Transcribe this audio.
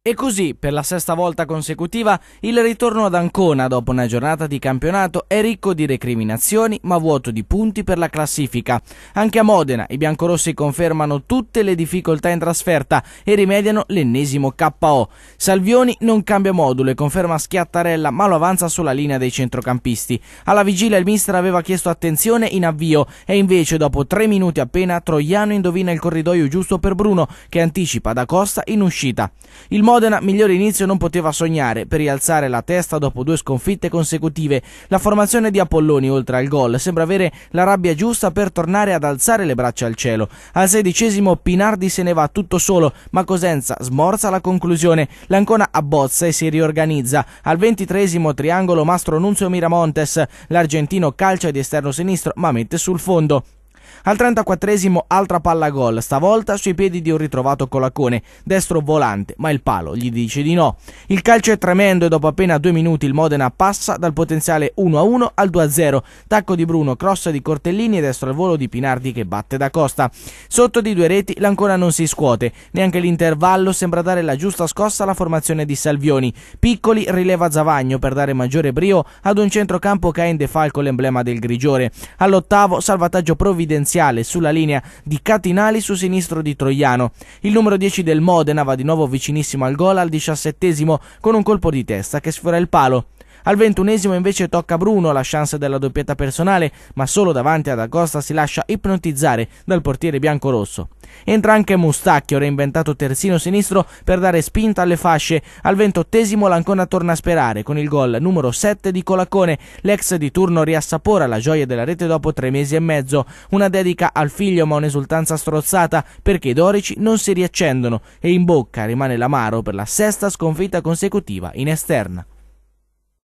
E così, per la sesta volta consecutiva, il ritorno ad Ancona dopo una giornata di campionato è ricco di recriminazioni ma vuoto di punti per la classifica. Anche a Modena i biancorossi confermano tutte le difficoltà in trasferta e rimediano l'ennesimo KO. Salvioni non cambia modulo e conferma Schiattarella ma lo avanza sulla linea dei centrocampisti. Alla vigilia il mister aveva chiesto attenzione in avvio e invece dopo tre minuti appena Troiano indovina il corridoio giusto per Bruno che anticipa da Costa in uscita. Il Modena migliore inizio non poteva sognare per rialzare la testa dopo due sconfitte consecutive. La formazione di Apolloni, oltre al gol, sembra avere la rabbia giusta per tornare ad alzare le braccia al cielo. Al sedicesimo Pinardi se ne va tutto solo, ma Cosenza smorza la conclusione. L'Ancona abbozza e si riorganizza. Al ventitresimo triangolo Mastro Nunzio Miramontes. L'argentino calcia di esterno sinistro ma mette sul fondo. Al 34esimo altra palla gol, stavolta sui piedi di un ritrovato Colacone, destro volante, ma il palo gli dice di no. Il calcio è tremendo e dopo appena due minuti il Modena passa dal potenziale 1-1 al 2-0. Tacco di Bruno, cross di Cortellini e destro al volo di Pinardi che batte da Costa. Sotto di due reti l'ancora non si scuote, neanche l'intervallo sembra dare la giusta scossa alla formazione di Salvioni. Piccoli rileva Zavagno per dare maggiore brio ad un centrocampo che ha in defalco l'emblema del Grigiore. All'ottavo salvataggio provvidenziale provvidenziale sulla linea di Catinali su sinistro di Troiano. Il numero 10 del Modena va di nuovo vicinissimo al gol al diciassettesimo con un colpo di testa che sfora il palo. Al ventunesimo invece tocca a Bruno la chance della doppietta personale, ma solo davanti ad Agosta si lascia ipnotizzare dal portiere biancorosso. Entra anche Mustacchio, reinventato terzino sinistro per dare spinta alle fasce. Al ventottesimo l'Ancona torna a sperare con il gol numero 7 di Colacone. L'ex di turno riassapora la gioia della rete dopo tre mesi e mezzo. Una dedica al figlio ma un'esultanza strozzata perché i dorici non si riaccendono e in bocca rimane l'amaro per la sesta sconfitta consecutiva in esterna.